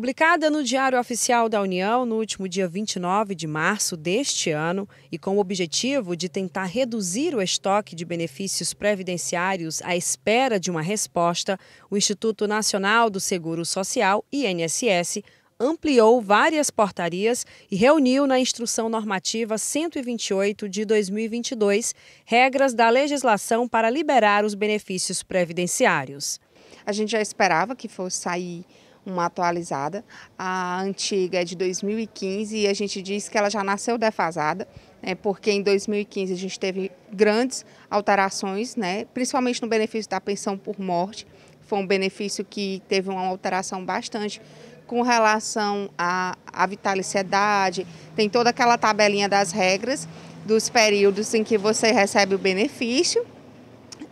Publicada no Diário Oficial da União no último dia 29 de março deste ano e com o objetivo de tentar reduzir o estoque de benefícios previdenciários à espera de uma resposta, o Instituto Nacional do Seguro Social, INSS, ampliou várias portarias e reuniu na Instrução Normativa 128 de 2022 regras da legislação para liberar os benefícios previdenciários. A gente já esperava que fosse sair uma atualizada. A antiga é de 2015 e a gente diz que ela já nasceu defasada, né, porque em 2015 a gente teve grandes alterações, né, principalmente no benefício da pensão por morte. Foi um benefício que teve uma alteração bastante com relação à, à vitaliciedade, tem toda aquela tabelinha das regras dos períodos em que você recebe o benefício.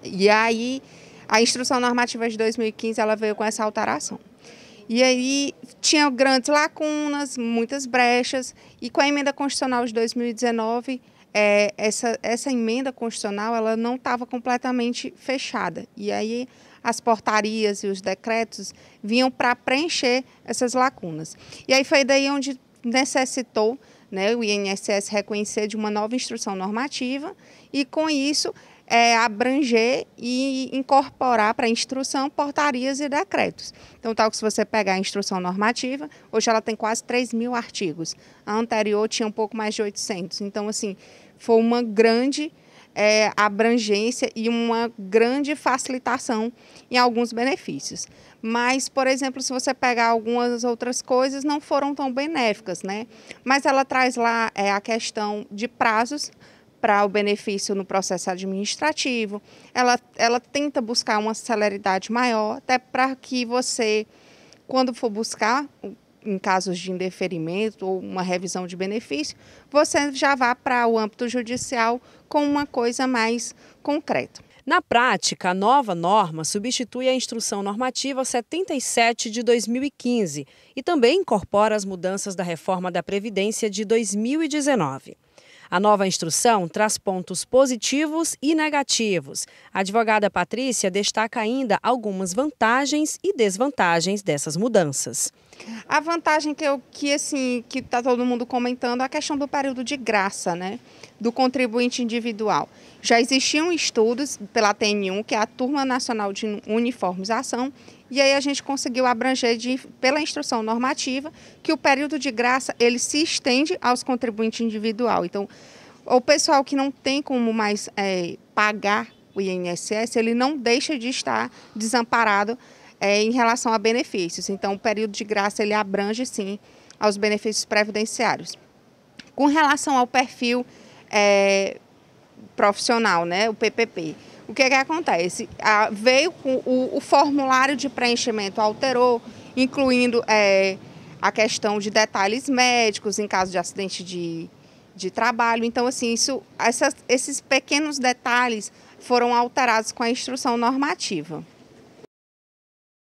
E aí a instrução normativa de 2015 ela veio com essa alteração. E aí tinha grandes lacunas, muitas brechas, e com a emenda constitucional de 2019, é, essa, essa emenda constitucional ela não estava completamente fechada. E aí as portarias e os decretos vinham para preencher essas lacunas. E aí foi daí onde necessitou né, o INSS reconhecer de uma nova instrução normativa, e com isso é, abranger e incorporar para a instrução portarias e decretos. Então, tal que se você pegar a instrução normativa, hoje ela tem quase 3 mil artigos. A anterior tinha um pouco mais de 800. Então, assim, foi uma grande é, abrangência e uma grande facilitação em alguns benefícios. Mas, por exemplo, se você pegar algumas outras coisas, não foram tão benéficas, né? Mas ela traz lá é, a questão de prazos para o benefício no processo administrativo, ela, ela tenta buscar uma celeridade maior, até para que você, quando for buscar, em casos de indeferimento ou uma revisão de benefício, você já vá para o âmbito judicial com uma coisa mais concreta. Na prática, a nova norma substitui a Instrução Normativa 77 de 2015 e também incorpora as mudanças da reforma da Previdência de 2019. A nova instrução traz pontos positivos e negativos. A advogada Patrícia destaca ainda algumas vantagens e desvantagens dessas mudanças. A vantagem que eu que assim que está todo mundo comentando é a questão do período de graça, né? do contribuinte individual. Já existiam estudos pela TN1, que é a Turma Nacional de Uniformização, e aí a gente conseguiu abranger de, pela instrução normativa que o período de graça ele se estende aos contribuintes individual. Então, o pessoal que não tem como mais é, pagar o INSS, ele não deixa de estar desamparado é, em relação a benefícios. Então, o período de graça ele abrange sim aos benefícios previdenciários. Com relação ao perfil é, profissional, né? o PPP. O que, é que acontece? veio com o, o, formulário de preenchimento alterou, incluindo é, a questão de detalhes médicos em caso de acidente de, de trabalho. Então, assim, isso, essas, esses pequenos detalhes foram alterados com a instrução normativa.